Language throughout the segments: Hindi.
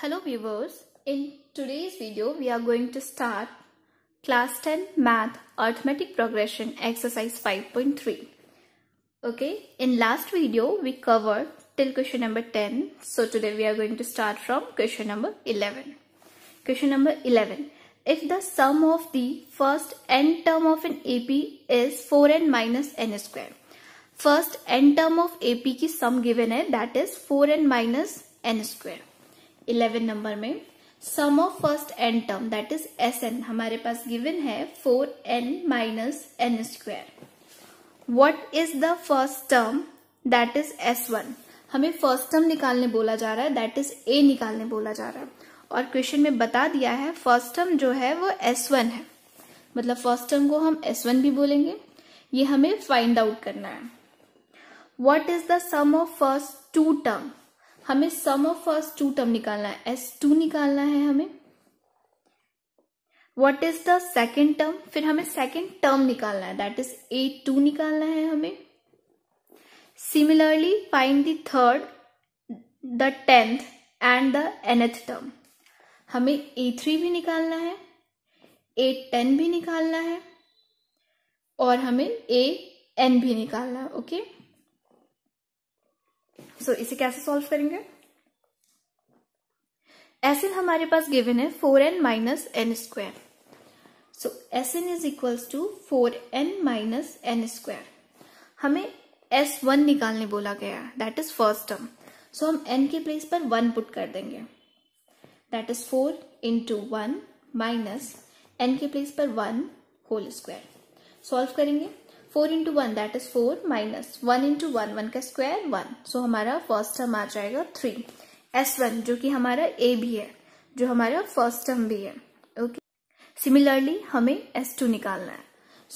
Hello viewers, in today's video we are going to start class 10 math arithmetic progression exercise 5.3. Okay, in last video we covered till question number 10. So today we are going to start from question number 11. Question number 11. If the sum of the first n term of an AP is 4n minus n square. First n term of AP ki sum given hai that is 4n minus n square. Eleven number में sum of first n term that is S n हमारे पास गिवन है four n minus n square what is the first term that is S one हमें फर्स्ट टर्म निकालने बोला जा रहा है दैट इज ए निकालने बोला जा रहा है और क्वेश्चन में बता दिया है फर्स्ट टर्म जो है वो एस वन है मतलब फर्स्ट टर्म को हम एस वन भी बोलेंगे ये हमें फाइंड आउट करना है what is the sum of first two term हमें sum of first two term निकालना है एस टू निकालना है हमें what is the second term फिर हमें सेकेंड टर्म निकालना है दैट इज ए टू निकालना है हमें similarly find the third the tenth and the nth term हमें ए थ्री भी निकालना है ए टेन भी निकालना है और हमें ए एन भी निकालना है ओके okay? सो so, इसे कैसे सॉल्व करेंगे एस एन हमारे पास गिवन है four n minus n square so S N is equals to four n minus n square हमें एस वन निकालने बोला गया that is first term so हम एन के प्लेस पर वन पुट कर देंगे that is four into one minus n के प्लेस पर वन होल स्क्वायर सॉल्व करेंगे four into one that is four minus one into one one का स्क्वायर वन सो हमारा फर्स्ट टर्म आ जाएगा थ्री एस वन जो कि हमारा ए भी है जो हमारा फर्स्ट टर्म भी है ओके सिमिलरली हमें एस टू निकालना है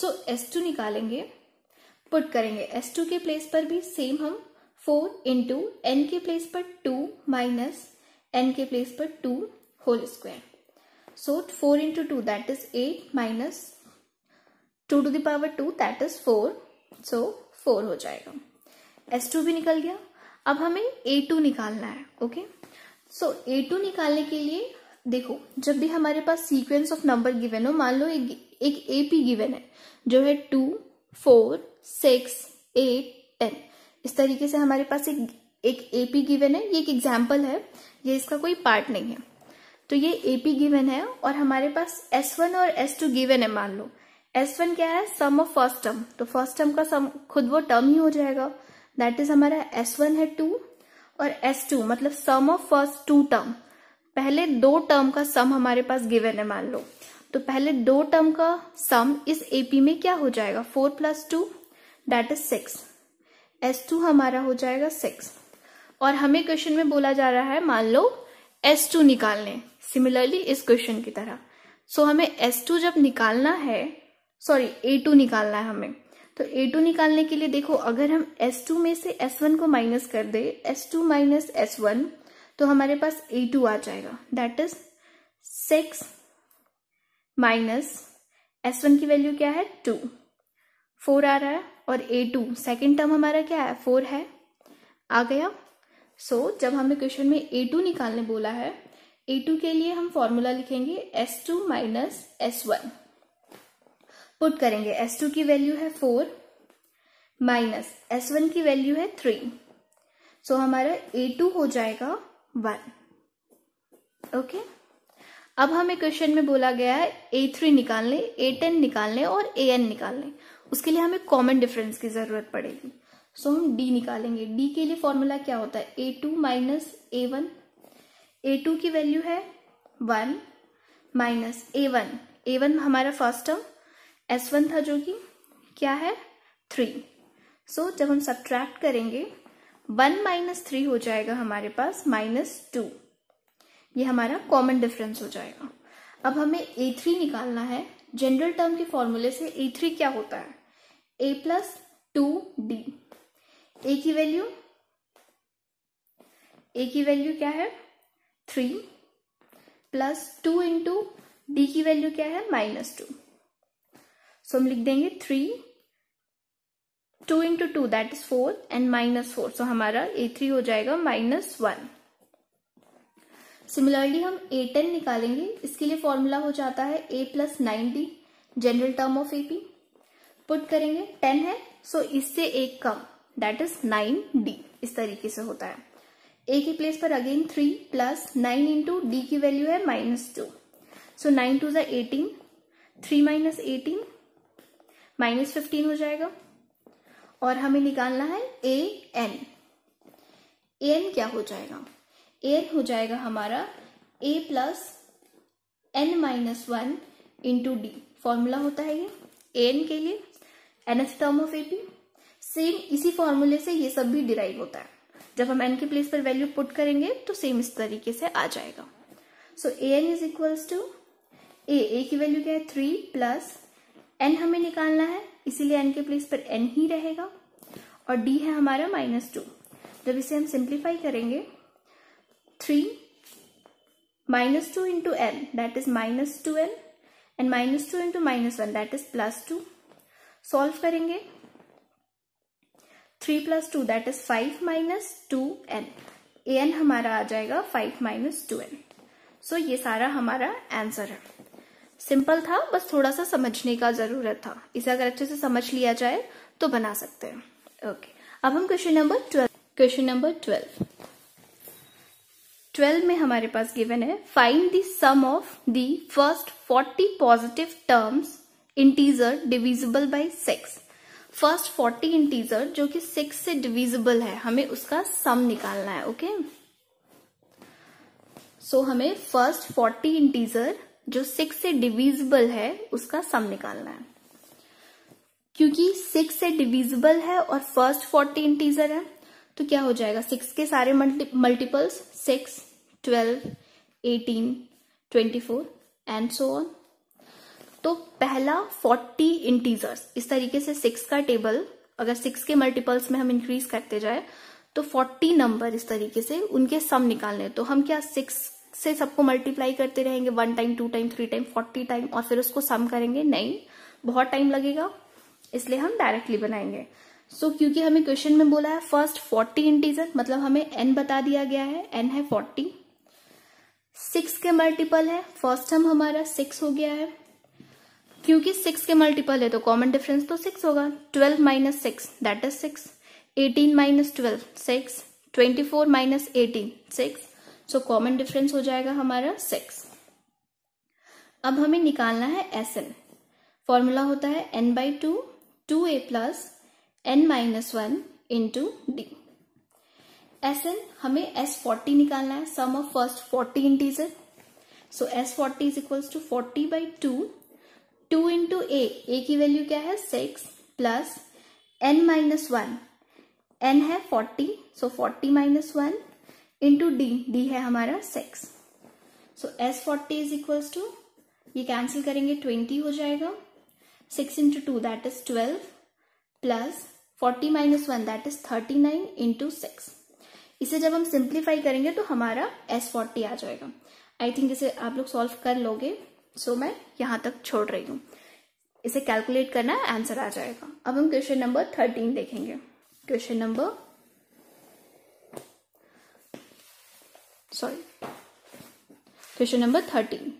सो एस टू निकालेंगे पुट करेंगे एस टू के प्लेस पर भी सेम हम फोर इंटू एन के प्लेस पर टू माइनस एन के प्लेस पर two whole square so four into two that is eight minus two to the power two that is four so four हो जाएगा एस टू भी निकल गया अब हमें ए टू निकालना है ओके सो ए टू निकालने के लिए देखो जब भी हमारे पास सीक्वेंस ऑफ नंबर गिवन हो मान लो एक ए पी गिवन है जो है two four six eight ten इस तरीके से हमारे पास एक एक एपी गिवन है ये एक एग्जाम्पल है ये इसका कोई पार्ट नहीं है तो ये एपी गिवन है और हमारे पास एस वन और एस टू गिवन है मान लो एस वन क्या है सम ऑफ फर्स्ट टर्म तो फर्स्ट टर्म का सम खुद वो टर्म ही हो जाएगा दैट इज हमारा एस वन है टू और एस टू मतलब sum of first two term पहले दो टर्म का सम हमारे पास गिवन है मान लो तो पहले दो टर्म का सम इस एपी में क्या हो जाएगा four plus two that is six S two हमारा हो जाएगा सिक्स और हमें क्वेश्चन में बोला जा रहा है मान लो एस टू निकालने सिमिलरली इस क्वेश्चन की तरह सो so, हमें एस टू जब निकालना है सॉरी ए टू निकालना है हमें तो ए टू निकालने के लिए देखो अगर हम एस टू में से एस वन को माइनस कर दे S two minus S one तो हमारे पास ए टू आ जाएगा that is six minus S one की वैल्यू क्या है टू फोर आ रहा है और ए टू सेकेंड टर्म हमारा क्या है फोर है आ गया सो so, जब हमें क्वेश्चन में ए टू निकालने बोला है ए टू के लिए हम फॉर्मूला लिखेंगे S two minus S one put करेंगे एस टू की वैल्यू है फोर माइनस एस वन की वैल्यू है थ्री सो so, हमारा ए टू हो जाएगा वन ओके okay? अब हमें क्वेश्चन में बोला गया है ए थ्री निकाल लें ए टेन निकाल लें और ए एन निकाल लें उसके लिए हमें कॉमन डिफरेंस की जरूरत पड़ेगी सो so, हम डी निकालेंगे डी के लिए फॉर्मूला क्या होता है a two minus a one a two की वैल्यू है one minus a one a one हमारा फर्स्ट टर्म एस वन था जो कि क्या है थ्री सो so, जब हम सब्ट्रैक्ट करेंगे वन माइनस थ्री हो जाएगा हमारे पास माइनस टू ये हमारा कॉमन डिफरेंस हो जाएगा अब हमें ए थ्री निकालना है जनरल टर्म के फॉर्मूले से ए थ्री क्या होता है a plus two d a की वैल्यू ए की वैल्यू क्या है three plus two into d की वैल्यू क्या है माइनस टू सो हम लिख देंगे three two into two that is four and minus four so हमारा ए थ्री हो जाएगा माइनस वन सिमिलरली हम ए टेन निकालेंगे इसके लिए फॉर्मूला हो जाता है a plus nine d general term of AP put करेंगे टेन है सो इससे एक कम दैट इज नाइन डी इस तरीके से होता है ए की प्लेस पर again three plus nine into d की वैल्यू है minus two so nine two जो eighteen three minus eighteen minus fifteen हो जाएगा और हमें निकालना है ए एन ए एन क्या हो जाएगा ए एन हो जाएगा हमारा a plus N minus one into d formula होता है ये ए एन के लिए nth term of AP same इसी फॉर्मूले से ये सब भी डिराइव होता है जब हम एन के प्लेस पर वैल्यू पुट करेंगे तो सेम इस तरीके से आ जाएगा so a N is equals to a ए की वैल्यू क्या है थ्री प्लस एन हमें निकालना है इसीलिए एन के प्लेस पर एन ही रहेगा और डी है हमारा माइनस टू जब इसे हम सिंप्लीफाई करेंगे three minus two into n that is minus two n and minus two into minus one that is plus two solve करेंगे three plus two that is five minus two n a n हमारा आ जाएगा five minus two n so ये सारा हमारा आंसर है सिंपल था बस थोड़ा सा समझने का जरूरत था इसे अगर अच्छे से समझ लिया जाए तो बना सकते हैं ओके okay. अब हम question number twelve question number twelve twelve में हमारे पास गिवन है find the sum of the first forty positive terms integer divisible by six first forty integer जो कि सिक्स से डिविजिबल है हमें उसका सम निकालना है ओके okay? सो so, हमें फर्स्ट फोर्टी इंटीजर जो सिक्स से डिविजिबल है उसका सम निकालना है क्योंकि सिक्स से डिविजिबल है और फर्स्ट फोर्टी इंटीजर है तो क्या हो जाएगा सिक्स के सारे multiples six twelve eighteen twenty four and so on तो पहला फोर्टी इंटीजर्स इस तरीके से सिक्स का टेबल अगर सिक्स के मल्टीपल्स में हम इंक्रीज करते जाए तो फोर्टी नंबर इस तरीके से उनके सम निकालने तो हम क्या सिक्स से सबको मल्टीप्लाई करते रहेंगे one time two time three time forty time और फिर उसको सम करेंगे नहीं बहुत टाइम लगेगा इसलिए हम डायरेक्टली बनाएंगे सो so, क्योंकि हमें क्वेश्चन में बोला है फर्स्ट फोर्टी इंटीजर मतलब हमें एन बता दिया गया है एन है फोर्टी सिक्स के मल्टीपल है फर्स्ट हम हमारा सिक्स हो गया है क्योंकि सिक्स के मल्टीपल है तो कॉमन डिफरेंस तो सिक्स होगा twelve minus six that is six eighteen minus twelve six twenty four minus eighteen six so common difference हो जाएगा हमारा सिक्स अब हमें निकालना है एस एन फॉर्मूला होता है N by two two A plus N minus one into D S N हमें एस फोर्टी निकालना है sum of first forty integer so S forty is equals to forty by two two into ए ए की वैल्यू क्या है six plus N minus one N है forty so forty minus one into D D है हमारा six so S forty is equals to ये कैंसिल करेंगे ट्वेंटी हो जाएगा six into two that is twelve plus forty minus one that is thirty nine into six इसे जब हम सिंप्लीफाई करेंगे तो हमारा एस फोर्टी आ जाएगा आई थिंक इसे आप लोग सॉल्व कर लोगे सो so मैं यहाँ तक छोड़ रही हूँ इसे कैलकुलेट करना आंसर आ जाएगा अब हम क्वेश्चन नंबर थर्टीन देखेंगे question number sorry question number thirteen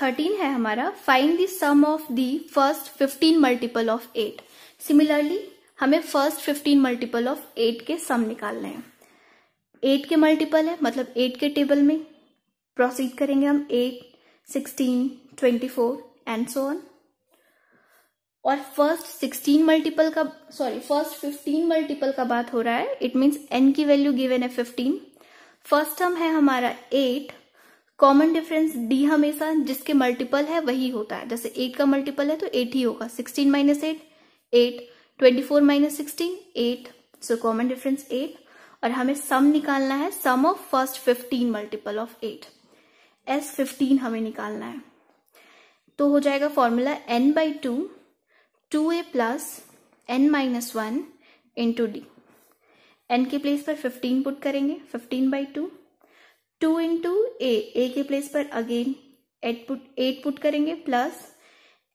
thirteen है हमारा find the sum of the first fifteen multiple of eight similarly हमें first fifteen multiple of eight के सम निकालने हैं एट के मल्टीपल है मतलब एट के टेबल में प्रोसीड करेंगे हम eight sixteen twenty four and so on और फर्स्ट सिक्सटीन मल्टीपल का सॉरी फर्स्ट फिफ्टीन मल्टीपल का बात हो रहा है इट मीन्स एन की वैल्यू गिवन है फिफ्टीन फर्स्ट टर्म है हमारा एट कॉमन डिफरेंस डी हमेशा जिसके मल्टीपल है वही होता है जैसे एट का मल्टीपल है तो एट ही होगा sixteen minus eight eight twenty four minus sixteen eight so common difference eight और हमें सम निकालना है sum of first fifteen multiple of eight S fifteen हमें निकालना है तो हो जाएगा formula N by two two A plus N minus one into D N के प्लेस पर फिफ्टीन पुट करेंगे fifteen by two two into A A के प्लेस पर again eight put eight put करेंगे प्लस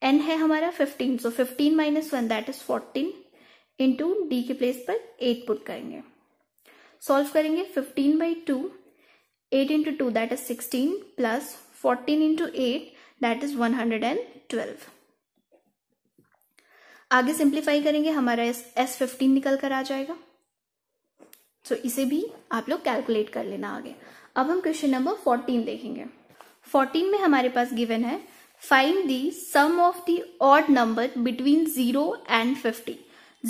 एन है हमारा fifteen so fifteen minus one that is fourteen into D के प्लेस पर एट पुट करेंगे सॉल्व करेंगे fifteen by two eight into two that is sixteen plus fourteen into eight that is one hundred and twelve आगे सिंप्लीफाई करेंगे हमारा एस एस फिफ्टीन निकल कर आ जाएगा सो so, इसे भी आप लोग कैलकुलेट कर लेना आगे अब हम क्वेश्चन नंबर फोर्टीन देखेंगे फोर्टीन में हमारे पास गिवन है find the sum of the odd number between zero and fifty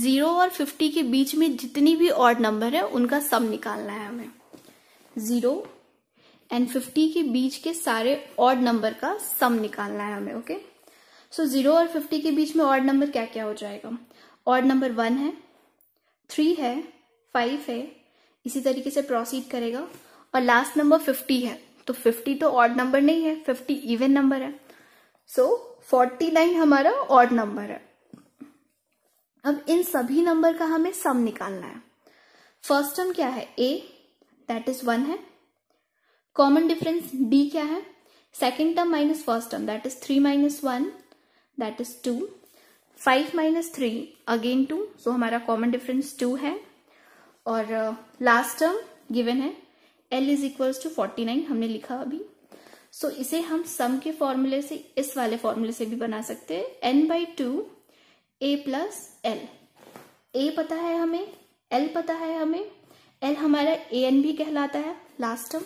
zero और फिफ्टी के बीच में जितनी भी ऑड नंबर है उनका सम निकालना है हमें जीरो एंड फिफ्टी के बीच के सारे ऑड नंबर का सम निकालना है हमें okay okay? So so, zero और फिफ्टी के बीच में ऑर्ड नंबर क्या क्या हो जाएगा ऑर्ड नंबर वन है थ्री है फाइव है इसी तरीके से प्रोसीड करेगा और लास्ट नंबर फिफ्टी है तो फिफ्टी तो ऑर्ड नंबर नहीं है फिफ्टी इवन नंबर है सो फोर्टी नाइन हमारा ऑर्ड नंबर है अब इन सभी नंबर का हमें सम निकालना है फर्स्ट टर्म क्या है ए दैट इज वन है कॉमन डिफरेंस डी क्या है second term minus first term that is three minus one that is two five minus three again two so हमारा कॉमन डिफरेंस टू है और लास्ट टर्म गिवन है L is equals to forty nine हमने लिखा अभी सो so, इसे हम सम के फॉर्मूले से इस वाले फॉर्मूले से भी बना सकते हैं N by two A plus L A पता है हमें एल पता है हमें एल हमारा ए एन भी कहलाता है लास्ट टर्म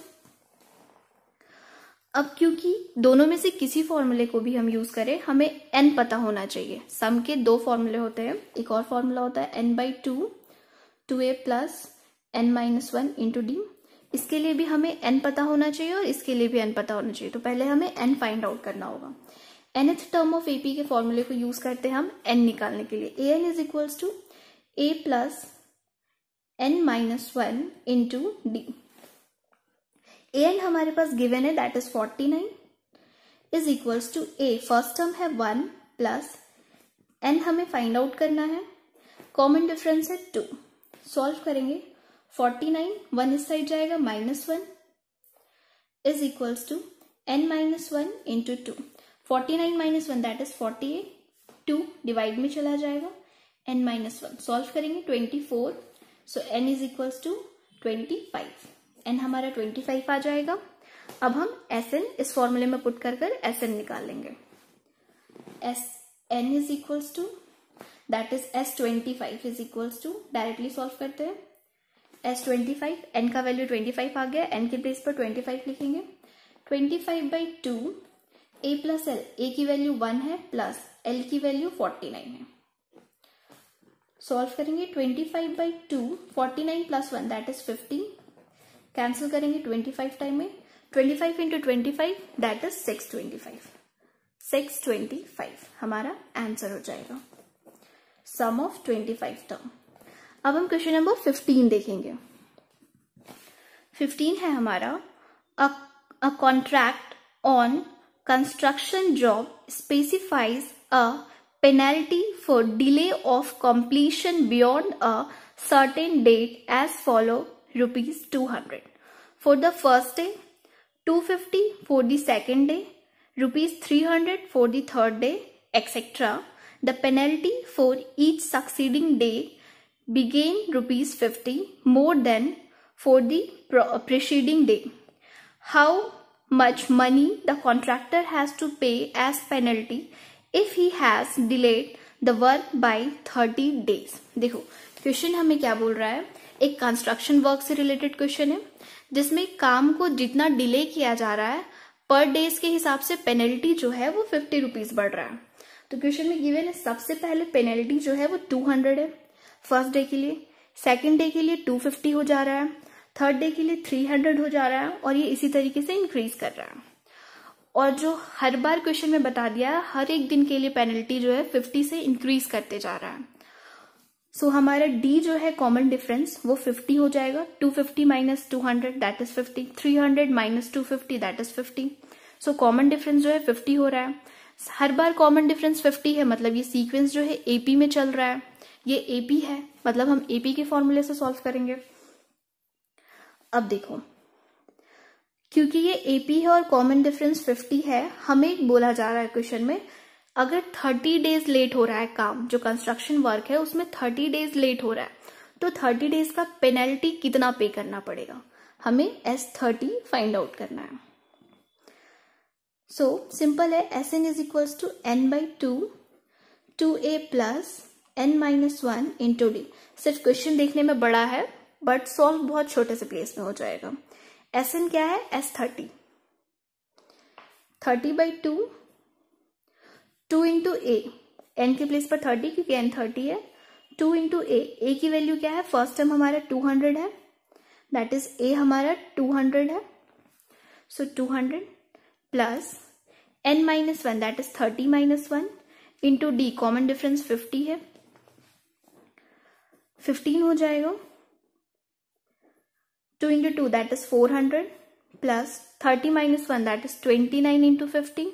अब क्योंकि दोनों में से किसी फॉर्मूले को भी हम यूज करें हमें एन पता होना चाहिए सम के दो फॉर्मूले होते हैं एक और फॉर्मूला होता है N by two two A plus N minus one into D इसके लिए भी हमें एन पता होना चाहिए और इसके लिए भी एन पता होना चाहिए तो पहले हमें एन फाइंड आउट करना होगा एनथ टर्म ऑफ एपी के फॉर्मूले को यूज करते हैं हम एन निकालने के लिए A N is equals to A plus N minus one into D A L हमारे पास गिवन है that is forty nine is equals to A first term है वन प्लस एन हमें फाइंड आउट करना है कॉमन डिफरेंस है टू सॉल्व करेंगे फोर्टी नाइन वन इस साइड जाएगा minus one is equals to N minus one into two forty nine minus one that is forty eight two divide में चला जाएगा एन माइनस वन सॉल्व करेंगे twenty four so N is equals to twenty five N हमारा ट्वेंटी फाइव आ जाएगा अब हम एस एन इस फॉर्मूले में पुट कर कर एस एन निकाल लेंगे S N is equals to that is S twenty five is equals to directly solve करते हैं एस ट्वेंटी फाइव एन का वैल्यू ट्वेंटी फाइव आ गया एन के प्लेस पर ट्वेंटी फाइव लिखेंगे twenty five by two A plus L A की वैल्यू वन है प्लस एल की वैल्यू फोर्टी नाइन है सॉल्व करेंगे twenty five by two forty nine plus one that is fifteen cancel करेंगे ट्वेंटी फाइव टाइम में twenty five into twenty five that is six twenty five six twenty five हमारा आंसर हो जाएगा sum of twenty five term अब हम क्वेश्चन नंबर फिफ्टीन देखेंगे फिफ्टीन है हमारा a contract on construction job specifies a penalty for delay of completion beyond a certain date as follow rupees 200 for the first day 250 for the second day rupees 300 for the third day etc the penalty for each succeeding day began rupees 50 more than for the preceding day how much money the contractor has to pay as penalty if he has delayed the work by 30 days देखो क्वेश्चन हमें क्या बोल रहा है एक कंस्ट्रक्शन वर्क से रिलेटेड क्वेश्चन है जिसमें काम को जितना डिले किया जा रहा है पर डेज के हिसाब से पेनल्टी जो है वो फिफ्टी रुपीज बढ़ रहा है तो क्वेश्चन में गिवन है सबसे पहले पेनल्टी जो है वो टू हंड्रेड है फर्स्ट डे के लिए सेकेंड डे के लिए टू फिफ्टी हो जा रहा है थर्ड डे के लिए थ्री हंड्रेड हो जा रहा है और ये इसी तरीके से इंक्रीज कर रहा है और जो हर बार क्वेश्चन में बता दिया हर एक दिन के लिए पेनल्टी जो है फिफ्टी से इंक्रीज करते जा रहा है सो so, हमारा डी जो है कॉमन डिफरेंस वो 50 हो जाएगा 250 fifty minus two hundred that is 50 300 hundred minus two fifty that is 50 so common difference जो है 50 हो रहा है हर बार कॉमन डिफरेंस 50 है मतलब ये सीक्वेंस जो है एपी में चल रहा है ये एपी है मतलब हम एपी के फॉर्मूले से सॉल्व करेंगे अब देखो क्योंकि ये एपी है और कॉमन डिफरेंस 50 है हमें बोला जा रहा है क्वेश्चन में अगर थर्टी डेज लेट हो रहा है काम जो कंस्ट्रक्शन वर्क है उसमें थर्टी डेज लेट हो रहा है तो थर्टी डेज का पेनल्टी कितना पे करना पड़ेगा हमें एस थर्टी फाइंड आउट करना है सो so, सिंपल है S N is equals to N by two two A plus N minus one into D सिर्फ क्वेश्चन देखने में बड़ा है बट सॉल्व बहुत छोटे से प्लेस में हो जाएगा एस एन क्या है S thirty thirty by two two into A N के प्लेस पर थर्टी क्योंकि एन थर्टी है टू इंटू ए ए की वैल्यू क्या है फर्स्ट टर्म हमारा टू हंड्रेड है दैट इज ए हमारा टू हंड्रेड है so two hundred plus N minus one that is thirty minus one into D common difference fifty है फिफ्टीन हो जाएगा two into two that is four hundred plus thirty minus one that is twenty nine into fifteen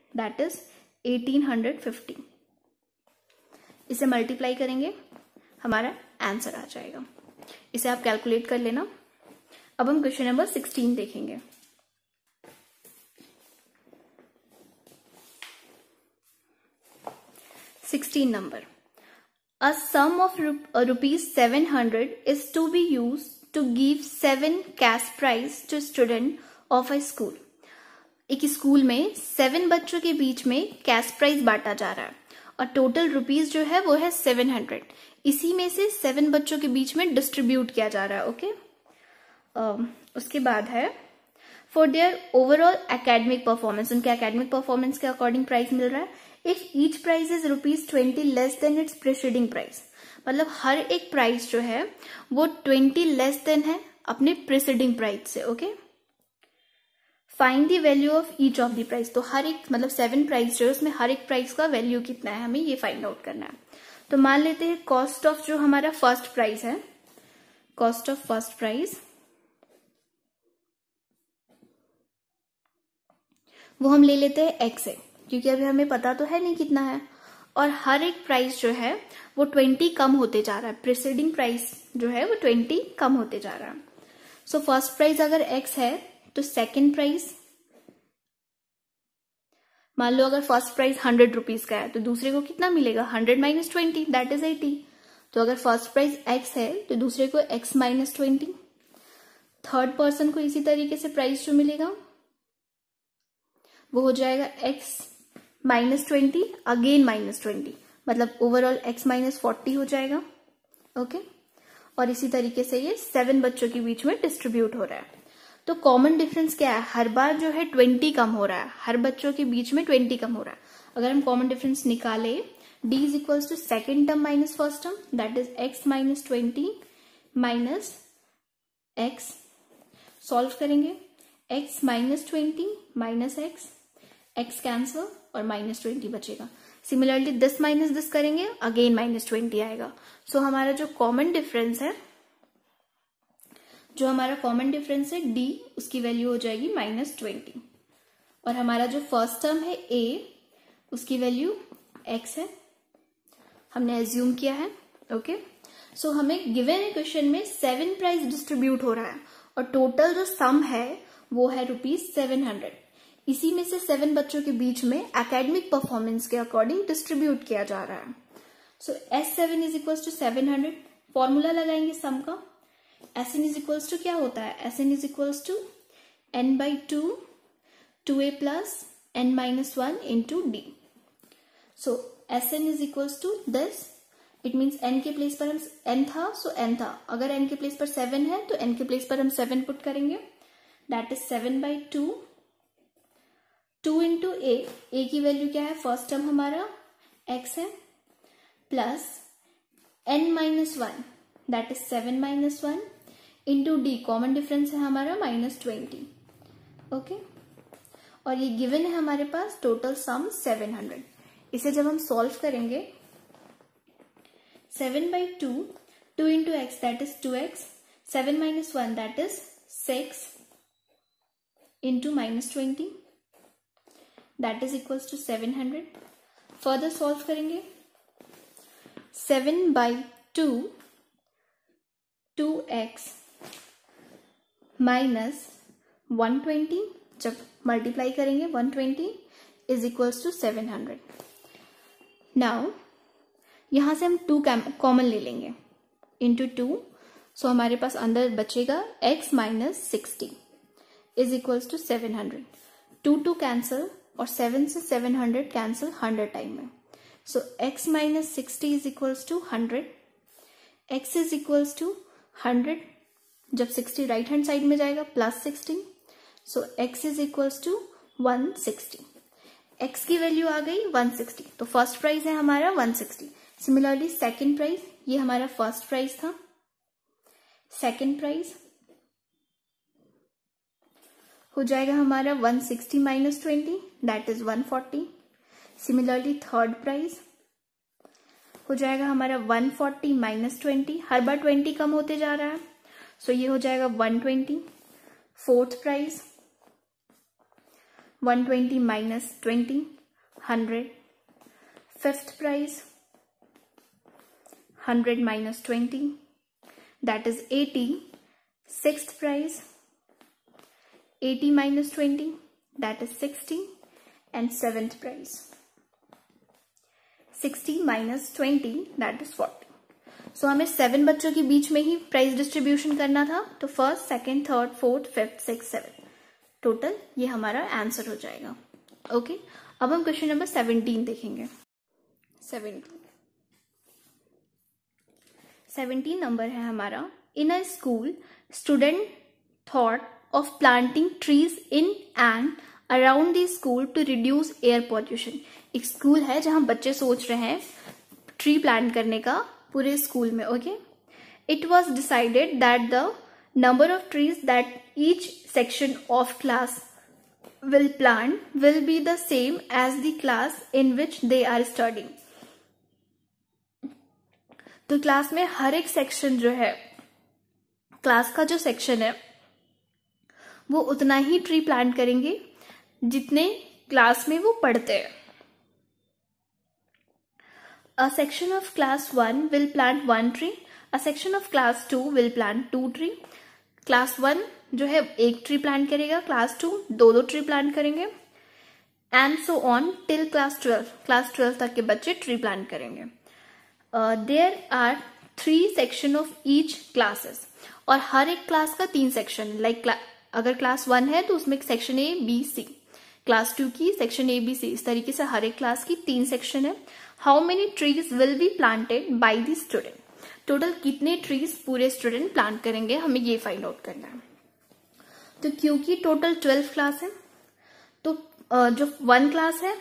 that is 1850 इसे मल्टीप्लाई करेंगे हमारा आंसर आ जाएगा इसे आप कैलकुलेट कर लेना अब हम क्वेश्चन नंबर 16 देखेंगे sixteen number a sum of rupees seven hundred is to be use to give seven cash prize to student of a school एक स्कूल में सेवन बच्चों के बीच में कैश प्राइज बांटा जा रहा है और टोटल रुपीज जो है वो है सेवन हंड्रेड इसी में से सेवन बच्चों के बीच में डिस्ट्रीब्यूट किया जा रहा है ओके okay? Um, उसके बाद है for their overall academic performance उनके अकेडमिक परफॉर्मेंस के अकॉर्डिंग प्राइस मिल रहा है if each prize is rupees twenty less than its preceding price मतलब हर एक प्राइस जो है वो ट्वेंटी लेस देन है अपने प्रेसिडिंग प्राइस से okay okay? Find the value of each of the price तो हर एक मतलब सेवन प्राइस जो है उसमें हर एक प्राइस का वैल्यू कितना है हमें ये फाइंड आउट करना है तो मान लेते हैं कॉस्ट ऑफ जो हमारा फर्स्ट प्राइस है कॉस्ट ऑफ फर्स्ट प्राइस वो हम ले लेते हैं एक्स है क्योंकि अभी हमें पता तो है नहीं कितना है और हर एक प्राइस जो है वो ट्वेंटी कम होते जा रहा है प्रिसीडिंग प्राइस जो है वो ट्वेंटी कम होते जा रहा है सो फर्स्ट प्राइस अगर एक्स है तो सेकेंड प्राइस मान लो अगर फर्स्ट प्राइस हंड्रेड रुपीज का है तो दूसरे को कितना मिलेगा hundred minus twenty that is eighty तो अगर फर्स्ट प्राइस एक्स है तो दूसरे को X minus twenty third person को इसी तरीके से प्राइस जो मिलेगा वो हो जाएगा X minus twenty again minus twenty मतलब ओवरऑल एक्स माइनस फोर्टी हो जाएगा ओके okay? और इसी तरीके से ये सेवन बच्चों के बीच में डिस्ट्रीब्यूट हो रहा है तो कॉमन डिफरेंस क्या है हर बार जो है ट्वेंटी कम हो रहा है हर बच्चों के बीच में ट्वेंटी कम हो रहा है अगर हम कॉमन डिफरेंस निकाले d is equals to second term minus first term that is x minus twenty minus X solve करेंगे x minus twenty minus X X cancel और माइनस ट्वेंटी बचेगा सिमिलरली दिस माइनस दिस करेंगे अगेन माइनस ट्वेंटी आएगा सो so, हमारा जो कॉमन डिफरेंस है जो हमारा कॉमन डिफरेंस है डी उसकी वैल्यू हो जाएगी माइनस ट्वेंटी और हमारा जो फर्स्ट टर्म है ए उसकी वैल्यू एक्स है हमने एज्यूम किया है ओके सो so, हमें गिवेन क्वेश्चन में सेवन प्राइस डिस्ट्रीब्यूट हो रहा है और टोटल जो सम है वो है रुपीज सेवन हंड्रेड इसी में से सेवन बच्चों के बीच में एकेडमिक परफॉर्मेंस के अकॉर्डिंग डिस्ट्रीब्यूट किया जा रहा है so S seven is equal to seven hundred formula लगाएंगे सम का S N is equals to क्या होता है S N is equals to N by two two A plus N minus one into D so S N is equals to this it means N के प्लेस पर हम एन था सो एन था अगर एन के प्लेस पर सेवन है तो एन के प्लेस पर हम सेवन पुट करेंगे that is seven by two two into ए ए की वैल्यू क्या है फर्स्ट टर्म हमारा एक्स है plus N minus one that is seven minus one into D common difference है हमारा माइनस ट्वेंटी ओके और ये गिवन है हमारे पास टोटल सम सेवन हंड्रेड इसे जब हम सॉल्व करेंगे seven by two two into x that is two x seven minus one that is six into minus twenty that is equals to seven hundred further solve करेंगे seven by two two x minus 120 जब मल्टीप्लाई करेंगे 120 twenty is equals to seven hundred now यहां से हम टू कॉमन ले लेंगे इंटू टू सो हमारे पास अंदर बचेगा x minus sixty is equals to seven hundred two two cancel और सेवन से seven hundred cancel hundred time में so x minus sixty is equals to hundred x is equals to hundred जब सिक्सटी राइट हैंड साइड में जाएगा plus sixty so x is equals to one sixty एक्स की वैल्यू आ गई वन सिक्सटी तो फर्स्ट प्राइज है हमारा one sixty similarly second prize ये हमारा फर्स्ट प्राइज था सेकेंड प्राइज हो जाएगा हमारा 160 sixty minus twenty that is 140 similarly third prize हो जाएगा हमारा 140 फोर्टी माइनस ट्वेंटी हर बार 20 कम होते जा रहा है सो so, ये हो जाएगा 120 twenty fourth prize one twenty minus twenty hundred fifth prize hundred minus twenty that is eighty six prize eighty minus twenty that is sixty and seventh prize sixty minus twenty that is forty so हमें सेवन बच्चों के बीच में ही प्राइस डिस्ट्रीब्यूशन करना था तो first second third fourth fifth six seven total ये हमारा आंसर हो जाएगा ओके okay? अब हम क्वेश्चन नंबर सेवनटीन देखेंगे सेवनटीन नंबर है हमारा in a school student thought of planting trees in and around the school to reduce air pollution एक स्कूल है जहां बच्चे सोच रहे हैं ट्री प्लांट करने का पूरे स्कूल में okay it was decided that the number of trees that each section of class will plant will be the same as the class in which they are studying तो क्लास में हर एक सेक्शन जो है क्लास का जो सेक्शन है वो उतना ही ट्री प्लांट करेंगे जितने क्लास में वो पढ़ते हैं A section of class 1 will plant one tree. A section of class 2 will plant two tree. class 1 jo hai ek tree plant karega class 2 do do tree plant karenge and so on till class 12 class 12 tak ke के tree plant karenge uh, there are three section of each classes और हर एक क्लास का तीन सेक्शन लाइक like, अगर क्लास वन है तो उसमें section A B C class two की सेक्शन ए बी सी इस तरीके से हर एक क्लास की तीन सेक्शन है how many trees will be planted by the student total कितने ट्रीज पूरे स्टूडेंट प्लांट करेंगे हमें ये फाइंड आउट करना है तो क्योंकि टोटल ट्वेल्व क्लास है तो जो वन क्लास है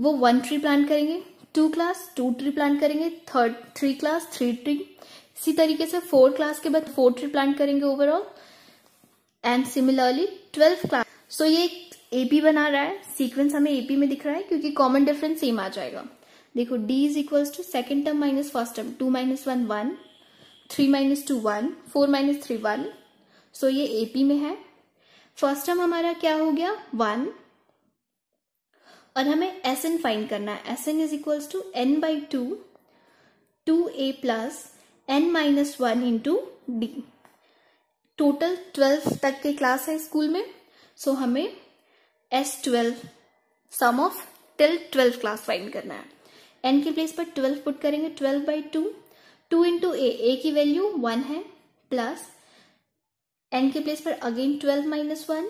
वो वन ट्री प्लांट करेंगे two class two tree plant करेंगे third three class three tree इसी तरीके से फोर्थ क्लास के बाद फोर ट्री प्लांट करेंगे overall and similarly twelfth class so ये एपी बना रहा है सीक्वेंस हमें एपी में दिख रहा है क्योंकि कॉमन डिफरेंस सेम आ जाएगा देखो d is equals to second term minus first term two minus one one three minus two one four minus three one so ये एपी में है फर्स्ट टर्म हमारा क्या हो गया वन और हमें एस एन फाइंड करना है S N is equals to N by two two A plus N minus one into d total twelve तक के क्लास है स्कूल में सो so हमें S twelve sum of till twelve class find करना है एन के प्लेस पर ट्वेल्व पुट करेंगे twelve by two two into ए ए की वैल्यू वन है प्लस एन के प्लेस पर अगेन ट्वेल्व माइनस वन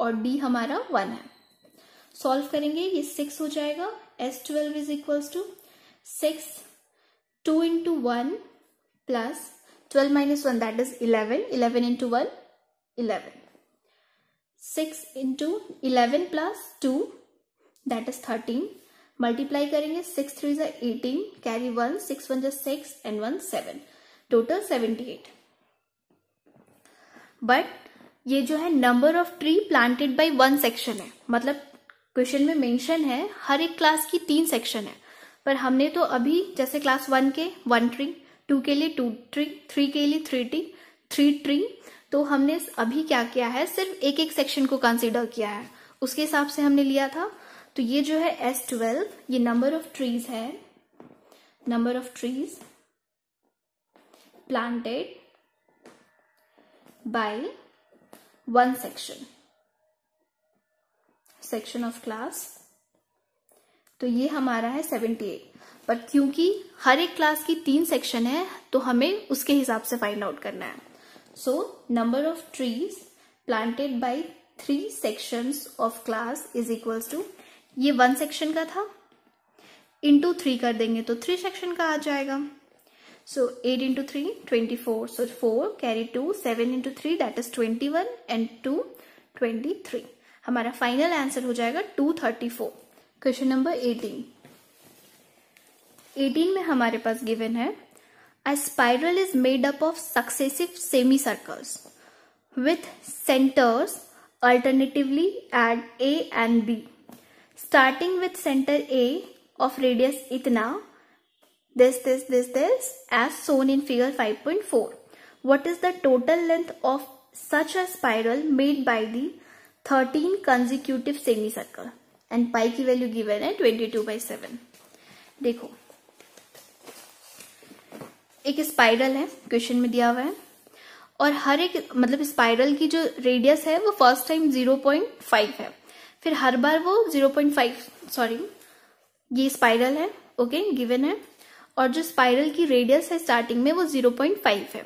और डी हमारा वन है सॉल्व करेंगे ये सिक्स हो जाएगा S twelve is equals to six two into one plus twelve minus one that is eleven eleven into one eleven six into eleven plus two that is thirteen multiply करेंगे सिक्स थ्री जो eighteen carry one six one जो six and one seven total seventy eight but ये जो है number of tree planted by one section है मतलब क्वेश्चन में मेंशन है हर एक क्लास की तीन सेक्शन है पर हमने तो अभी जैसे क्लास वन के वन ट्री टू के लिए टू ट्री थ्री के लिए थ्री ट्री थ्री ट्री तो हमने अभी क्या किया है सिर्फ एक एक सेक्शन को कंसिडर किया है उसके हिसाब से हमने लिया था तो ये जो है एस ट्वेल्व ये नंबर ऑफ ट्रीज है number of trees planted by one section section of class तो ये हमारा है सेवेंटी एट पर क्योंकि हर एक क्लास की तीन सेक्शन है तो हमें उसके हिसाब से फाइंड आउट करना है so number of trees planted by three sections of class is equals to ये वन सेक्शन का था इंटू थ्री कर देंगे तो थ्री सेक्शन का आ जाएगा so eight into three twenty four so four carry two seven into three that is twenty one and two twenty three हमारा फाइनल आंसर हो जाएगा two thirty four question number eighteen eighteen में हमारे पास गिवन है spiral is made up of successive semicircles with centres alternatively at A and B starting with center A of radius itna, this, this, this, this as shown in figure 5.4. What is the total length of such a spiral made by the 13 consecutive semicircle and pi की वैल्यू गिवन है 22 बाई सेवन देखो एक स्पाइरल है क्वेश्चन में दिया हुआ है और हर एक मतलब स्पाइरल की जो रेडियस है वो फर्स्ट टाइम 0.5 है फिर हर बार वो 0.5 सॉरी ये स्पाइरल है ओके okay, गिवन है और जो स्पाइरल की रेडियस है स्टार्टिंग में वो 0.5 है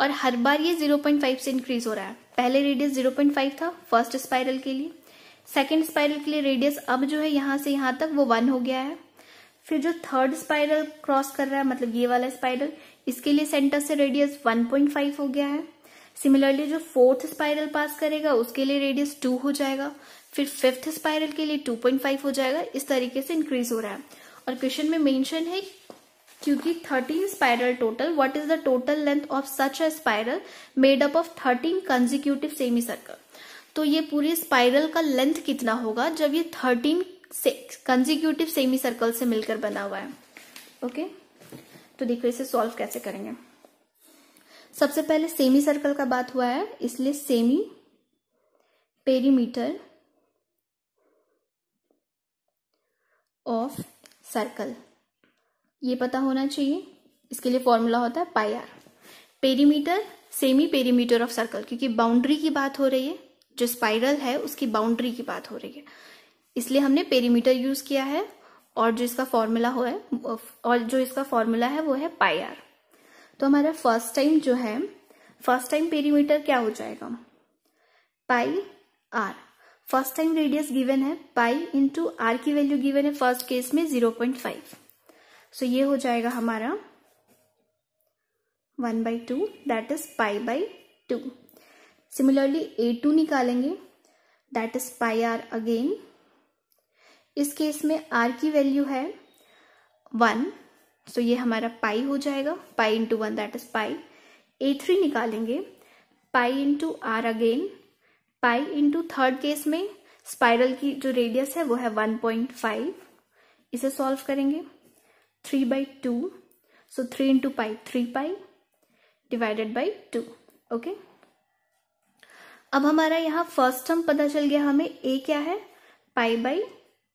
और हर बार ये 0.5 से इंक्रीज हो रहा है पहले रेडियस 0.5 था फर्स्ट स्पाइरल के लिए सेकेंड स्पाइरल के लिए रेडियस अब जो है यहां से यहां तक वो वन हो गया है फिर जो थर्ड स्पाइरल क्रॉस कर रहा है मतलब ये वाला स्पाइरल इसके लिए सेंटर से रेडियस 1.5 हो गया है सिमिलरली जो फोर्थ स्पाइरल पास करेगा उसके लिए रेडियस टू हो जाएगा फिर फिफ्थ स्पाइरल के लिए 2.5 हो जाएगा इस तरीके से इंक्रीज हो रहा है और क्वेश्चन में मेंशन है क्योंकि 13 spiral total what is the total length of such a spiral made up of 13 consecutive semicircle तो ये पूरी स्पाइरल का लेंथ कितना होगा जब ये 13 से कंजिक्यूटिव सेमी सर्कल से मिलकर बना हुआ है ओके तो देखो इसे सॉल्व कैसे करेंगे सबसे पहले सेमी सर्कल का बात हुआ है इसलिए सेमी पेरीमीटर ऑफ सर्कल ये पता होना चाहिए इसके लिए फॉर्मूला होता है pi r perimeter semi perimeter of circle क्योंकि बाउंड्री की बात हो रही है जो स्पाइरल है उसकी बाउंड्री की बात हो रही है इसलिए हमने पेरीमीटर यूज किया है और जो इसका फॉर्मूला हो है और जो इसका फॉर्मूला है वो है पाई आर तो हमारा फर्स्ट टाइम जो है फर्स्ट टाइम पेरीमीटर क्या हो जाएगा pi r first time radius given है पाई इंटू आर की वैल्यू गिवन है फर्स्ट केस में जीरो पॉइंट फाइव सो ये हो जाएगा हमारा one by two that is pi by two similarly a two निकालेंगे that is pi r again इस केस में आर की वैल्यू है वन सो so ये हमारा पाई हो जाएगा pi into one that is pi a three निकालेंगे पाई into r again pi into third case में स्पाइरल की जो रेडियस है वो है वन पॉइंट फाइव इसे सॉल्व करेंगे three by two so three into pi three pi divided by two okay अब हमारा यहां फर्स्ट टर्म पता चल गया हमें ए क्या है pi by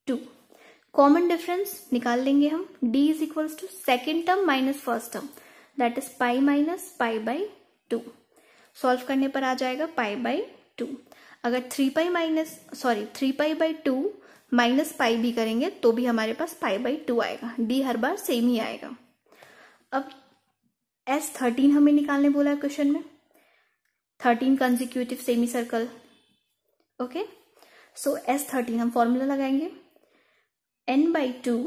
two common difference निकाल लेंगे हम d is equals to second term minus first term that is pi minus pi by two solve करने पर आ जाएगा पाई बाई टू अगर three pi minus sorry three pi by two minus pi भी करेंगे तो भी हमारे पास पाई बाई टू आएगा डी हर बार सेम ही आएगा अब एस थर्टीन हमें निकालने बोला है क्वेश्चन में thirteen consecutive semicircle okay so S thirteen हम फॉर्मूला लगाएंगे n by two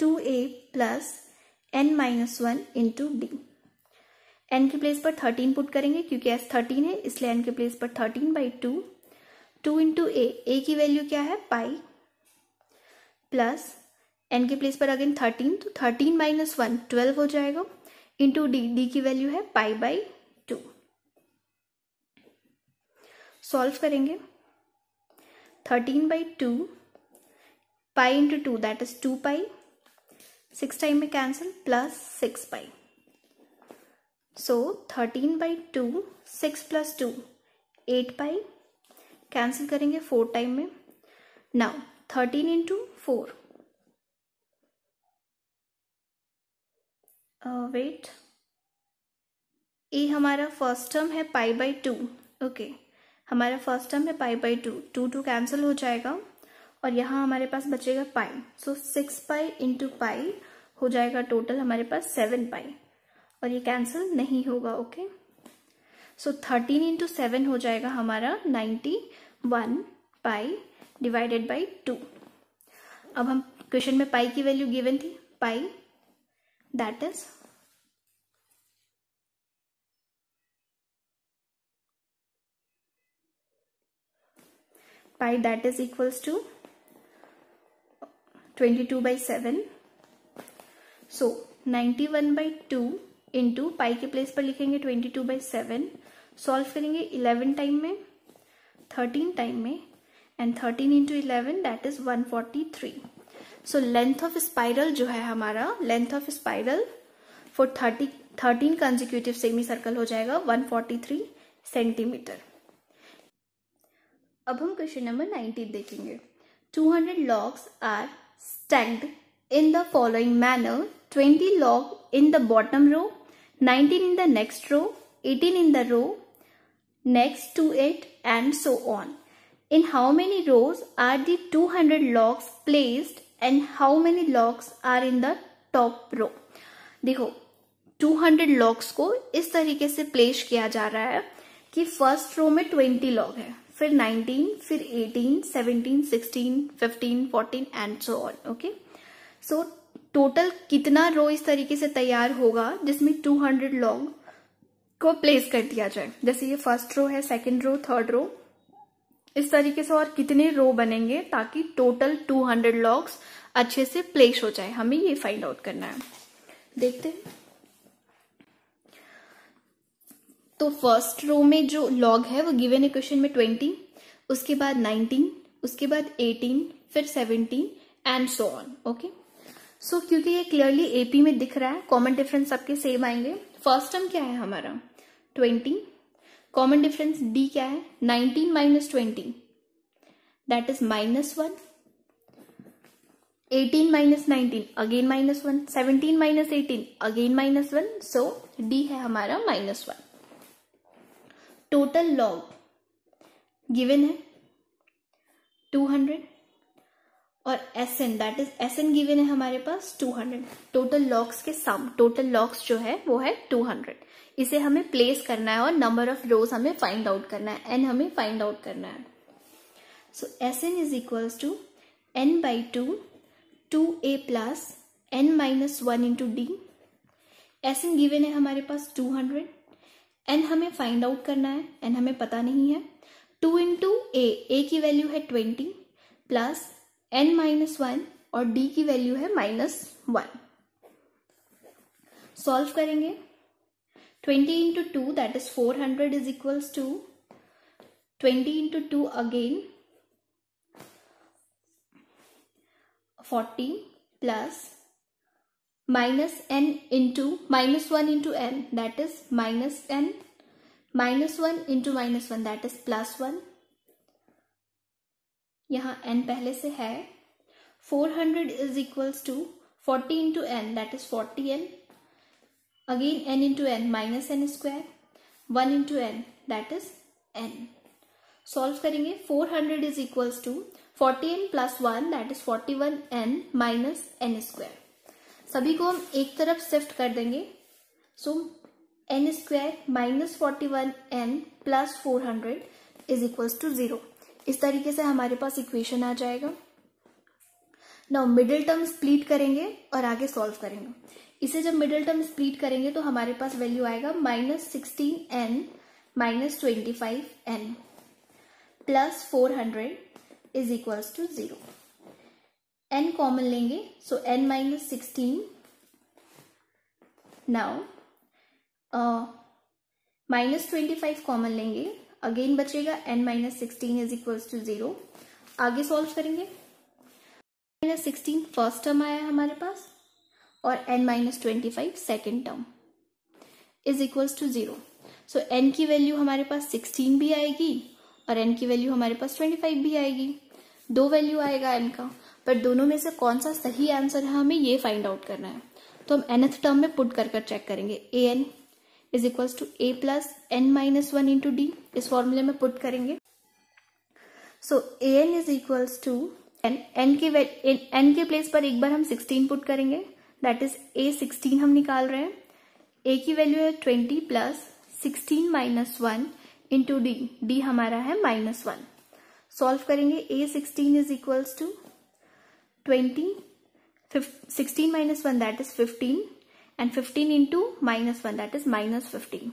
two A plus N minus one into D N के प्लेस पर थर्टीन पुट करेंगे क्योंकि एस थर्टीन है इसलिए एन के प्लेस पर thirteen by two two into ए ए की वैल्यू क्या है पाई प्लस एन के प्लेस पर अगेन थर्टीन तो थर्टीन माइनस वन ट्वेल्व हो जाएगा इंटू डी डी की वैल्यू है पाई बाई टू सॉल्व करेंगे thirteen by two pi into two that is two pi six time में cancel plus six pi so thirteen by two six plus two eight by cancel करेंगे फोर टाइम में now thirteen into four wait a हमारा फर्स्ट टर्म है पाई बाई टू ओके हमारा फर्स्ट टर्म है pi by two two two cancel हो जाएगा और यहाँ हमारे पास बचेगा पाई so six pi into pi हो जाएगा टोटल हमारे पास सेवन पाई और ये कैंसिल नहीं होगा okay so thirteen into seven हो जाएगा हमारा ninety one pi divided by two अब हम क्वेश्चन में पाई की वैल्यू गिवन थी pi that is pi that is equals to twenty two by seven so ninety one by two into pi के प्लेस पर लिखेंगे twenty two by seven solve करेंगे इलेवन टाइम में थर्टीन टाइम में and thirteen into eleven that is one forty three so length of spiral जो है हमारा length of spiral for thirty thirteen consecutive semicircle हो जाएगा वन फोर्टी थ्री सेंटीमीटर अब हम क्वेश्चन नंबर नाइनटीन देखेंगे two hundred logs are stand in the following manner twenty log in the bottom row 19 in the next row, 18 in the row, next to it and so on. In how many rows are the 200 logs placed and how many logs are in the top row? देखो 200 लॉक्स को इस तरीके से प्लेस किया जा रहा है कि फर्स्ट रो में 20 लॉग है फिर 19 फिर 18 17 16 15 14 and so on okay so total कितना रो इस तरीके से तैयार होगा जिसमें 200 लॉन्ग को प्लेस कर दिया जाए जैसे ये फर्स्ट रो है सेकंड रो थर्ड रो इस तरीके से और कितने रो बनेंगे ताकि टोटल 200 लॉग्स अच्छे से प्लेस हो जाए हमें ये फाइंड आउट करना है देखते हैं तो फर्स्ट रो में जो लॉग है वो गिवेन इक्वेशन में ट्वेंटी उसके बाद नाइनटीन उसके बाद एटीन फिर seventeen and so on okay so so, क्योंकि ये क्लियरली एपी में दिख रहा है कॉमन डिफरेंस आपके सेम आएंगे फर्स्ट टर्म क्या है हमारा ट्वेंटी कॉमन डिफरेंस डी क्या है nineteen minus twenty that is minus one eighteen minus nineteen again minus one seventeen minus eighteen again minus one so d है हमारा minus one total log given है टू हंड्रेड और S n that is S n given है हमारे पास 200 टोटल लॉक्स के सम टोटल लॉक्स जो है वो है 200 इसे हमें प्लेस करना है और नंबर ऑफ रोज हमें फाइंड आउट करना है एन हमें फाइंड आउट करना है so S N is equals to N by two two A plus N minus one into D S n given है हमारे पास 200 एन हमें फाइंड आउट करना है एन हमें पता नहीं है टू इंटू ए ए की वैल्यू है twenty plus N minus one और डी की वैल्यू है माइनस वन सॉल्व करेंगे twenty into two that is four hundred is equals to twenty into two again forty plus minus n into minus one into n that is minus n minus one into minus one that is plus one यहाँ एन पहले से है 400 hundred is equals to forty into n that is forty N again n into n minus n square one into n that is n solve करेंगे four hundred is equals to forty n plus one that is forty one n minus n square सभी को हम एक तरफ शिफ्ट कर देंगे so n square minus forty one n plus four hundred is equals to zero इस तरीके से हमारे पास इक्वेशन आ जाएगा नाउ मिडिल टर्म स्प्लीट करेंगे और आगे सॉल्व करेंगे इसे जब मिडिल टर्म स्प्लीट करेंगे तो हमारे पास वैल्यू आएगा minus sixteen n minus twenty five n plus four hundred is equals to zero n common लेंगे so n minus sixteen now minus twenty five common लेंगे अगेन बचेगा n minus sixteen is equal to zero आगे सॉल्व करेंगे माइनस सिक्सटीन फर्स्ट टर्म आया हमारे पास और n minus twenty five second term is equal to zero so n की वैल्यू हमारे पास सिक्सटीन भी आएगी और एन की वैल्यू हमारे पास ट्वेंटी फाइव भी आएगी दो वैल्यू आएगा एन का पर दोनों में से कौन सा सही आंसर है हमें ये फाइंड आउट करना है तो हम एनथ टर्म में पुट कर कर चेक करेंगे a N is equal to A plus N minus one into d इस फॉर्मूले में पुट करेंगे so a N is equal to n n के एन के प्लेस पर एक बार हम सिक्सटीन पुट करेंगे दैट इज ए सिक्सटीन हम निकाल रहे हैं ए की वैल्यू है twenty plus sixteen minus one into D d हमारा है माइनस वन सॉल्व करेंगे a sixteen is equals to twenty sixteen minus one that is fifteen and fifteen into minus one that is minus fifteen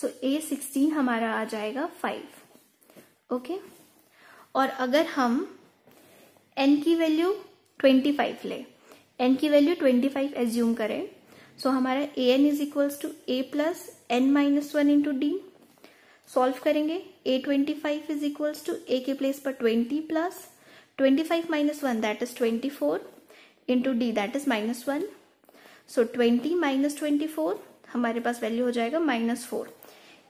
so a sixteen हमारा आ जाएगा फाइव ओके okay? और अगर हम एन की वैल्यू ट्वेंटी फाइव ले एन की वैल्यू ट्वेंटी फाइव एज्यूम करें सो so, हमारा a N is equals to A plus N minus one into d solve करेंगे a twenty five is equal to a के प्लेस पर twenty plus twenty five minus one that is twenty four into d that is minus one so twenty minus twenty four हमारे पास वैल्यू हो जाएगा माइनस फोर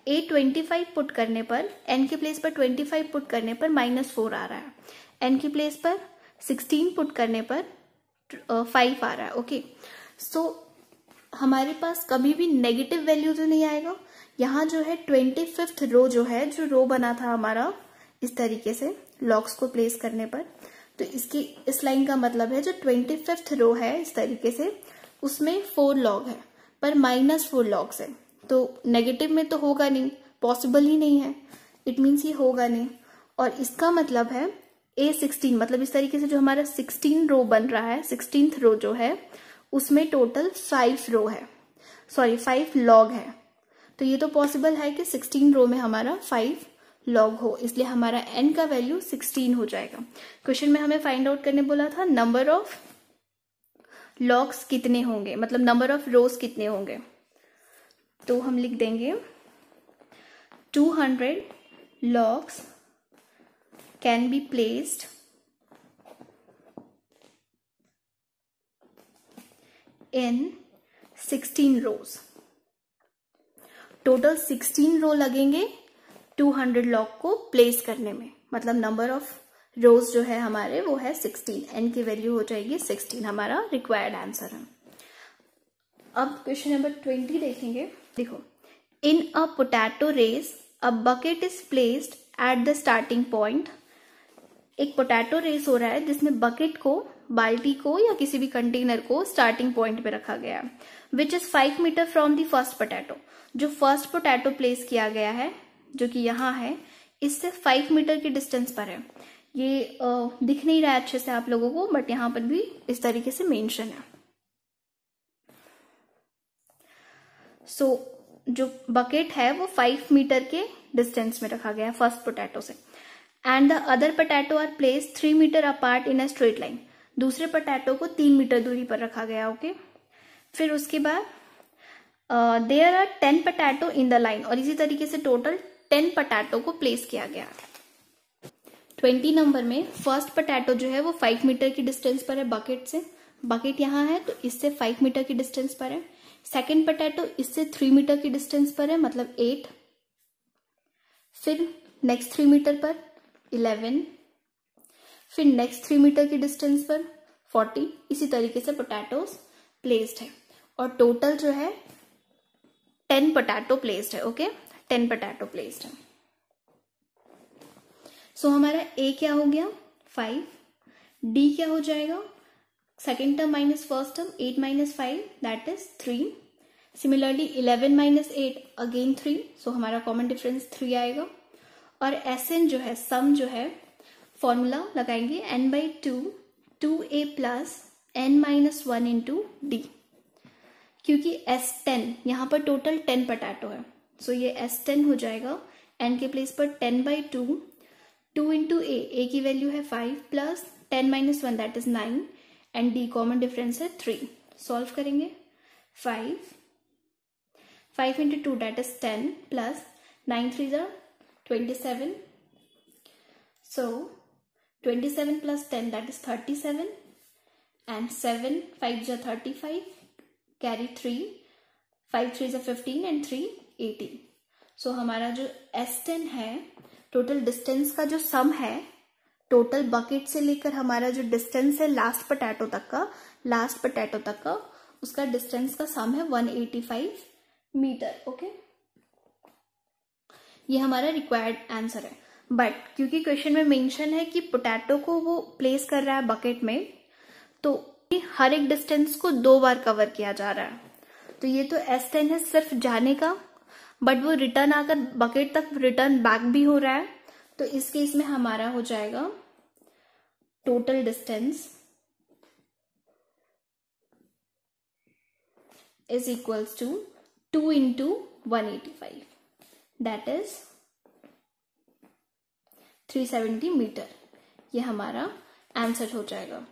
ए ट्वेंटी फाइव पुट करने पर एन की प्लेस पर ट्वेंटी फाइव पुट करने पर माइनस फोर आ रहा है एन की प्लेस पर सिक्सटीन पुट करने पर फाइव आ रहा है ओके सो हमारे पास कभी भी नेगेटिव वैल्यू तो नहीं आएगा यहाँ जो है ट्वेंटी फिफ्थ रो जो है जो रो बना था हमारा इस तरीके से लॉक्स को प्लेस करने पर तो इसकी इस लाइन का मतलब है जो ट्वेंटी फिफ्थ रो है इस तरीके से उसमें फोर लॉग है पर माइनस फोर लॉग्स है तो नेगेटिव में तो होगा नहीं पॉसिबल ही नहीं है इट मीन्स ये होगा नहीं और इसका मतलब है ए सिक्सटीन मतलब इस तरीके से जो हमारा सिक्सटीन रो बन रहा है सिक्सटीन रो जो है उसमें टोटल फाइव रो है सॉरी फाइव लॉग है तो ये तो पॉसिबल है कि सिक्सटीन रो में हमारा फाइव लॉग हो इसलिए हमारा एन का वैल्यू सिक्सटीन हो जाएगा क्वेश्चन में हमें फाइंड आउट करने बोला था नंबर ऑफ लॉक्स कितने होंगे मतलब नंबर ऑफ रोज कितने होंगे तो हम लिख देंगे two hundred logs can be placed in sixteen rows total sixteen row लगेंगे टू हंड्रेड लॉक को प्लेस करने में मतलब नंबर ऑफ रोज जो है हमारे वो है सिक्सटीन एन की वैल्यू हो जाएगी सिक्सटीन हमारा रिक्वायर्ड आंसर है अब क्वेश्चन नंबर ट्वेंटी देखेंगे देखो in a potato race a bucket is placed at the starting point एक पोटैटो रेस हो रहा है जिसमें बकेट को बाल्टी को या किसी भी कंटेनर को स्टार्टिंग पॉइंट पे रखा गया है which is five metre from the first potato जो फर्स्ट पोटैटो प्लेस किया गया है जो कि यहाँ है इससे फाइव मीटर के डिस्टेंस पर है ये दिख नहीं रहा है अच्छे से आप लोगों को बट यहाँ पर भी इस तरीके से मेंशन है सो so, जो बकेट है वो फाइव मीटर के डिस्टेंस में रखा गया है फर्स्ट पोटैटो से and the other potato are place three metre apart in a straight line दूसरे पोटैटो को तीन मीटर दूरी पर रखा गया ओके okay? फिर उसके बाद there are ten potato in the line और इसी तरीके से टोटल टेन पटैटो को प्लेस किया गया है ट्वेंटी नंबर में फर्स्ट पटेटो जो है वो फाइव मीटर की डिस्टेंस पर है बकेट से बकेट यहाँ है तो इससे फाइव मीटर की डिस्टेंस पर है सेकेंड पटेटो इससे थ्री मीटर की डिस्टेंस पर है मतलब एट फिर नेक्स्ट थ्री मीटर पर इलेवन फिर नेक्स्ट थ्री मीटर की डिस्टेंस पर फोर्टी इसी तरीके से पोटैटोज प्लेस्ड है और टोटल जो है टेन पोटैटो प्लेस्ड है ओके टेन पोटैटो प्लेस्ड है सो so, हमारा ए क्या हो गया फाइव डी क्या हो जाएगा second term minus first term eight minus five that is three similarly eleven minus eight again three so हमारा कॉमन डिफरेंस थ्री आएगा और एस एन जो है सम जो है फॉर्मूला लगाएंगे n by two two A plus N minus one into d क्योंकि एस टेन यहाँ पर टोटल टेन पटैटो है सो so ये एस टेन हो जाएगा एन के प्लेस पर ten by two two into ए ए की वैल्यू है five plus ten minus one that is nine and d common difference है थ्री सॉल्व करेंगे five five into two that is ten plus nine three जार twenty seven so twenty seven plus ten that is thirty seven and seven five 5 thirty five carry three five three is fifteen and three eighteen so हमारा जो एस टेन है टोटल डिस्टेंस का जो सम है टोटल बकेट से लेकर हमारा जो डिस्टेंस है लास्ट पटेटो तक का लास्ट पटेटो तक का उसका डिस्टेंस का सम है 185 मीटर ओके ये हमारा रिक्वायर्ड आंसर है बट क्योंकि क्वेश्चन में मेंशन है कि पोटैटो को वो प्लेस कर रहा है बकेट में तो हर एक डिस्टेंस को दो बार कवर किया जा रहा है तो ये तो एस टेन है सिर्फ जाने का बट वो रिटर्न आकर बकेट तक रिटर्न बैक भी हो रहा है तो इस केस में हमारा हो जाएगा total distance is equals to two into one eighty five that is three seventy metre ये हमारा आंसर हो जाएगा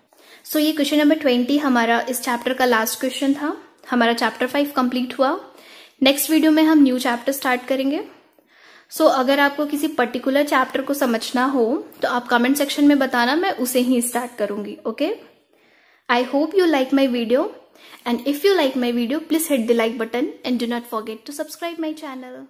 सो so, ये क्वेश्चन नंबर ट्वेंटी हमारा इस चैप्टर का लास्ट क्वेश्चन था हमारा चैप्टर फाइव कंप्लीट हुआ नेक्स्ट वीडियो में हम न्यू चैप्टर स्टार्ट करेंगे सो so, अगर आपको किसी पर्टिकुलर चैप्टर को समझना हो तो आप कमेंट सेक्शन में बताना मैं उसे ही स्टार्ट करूंगी okay I hope you like my video and if you like my video please hit the like button and do not forget to subscribe my channel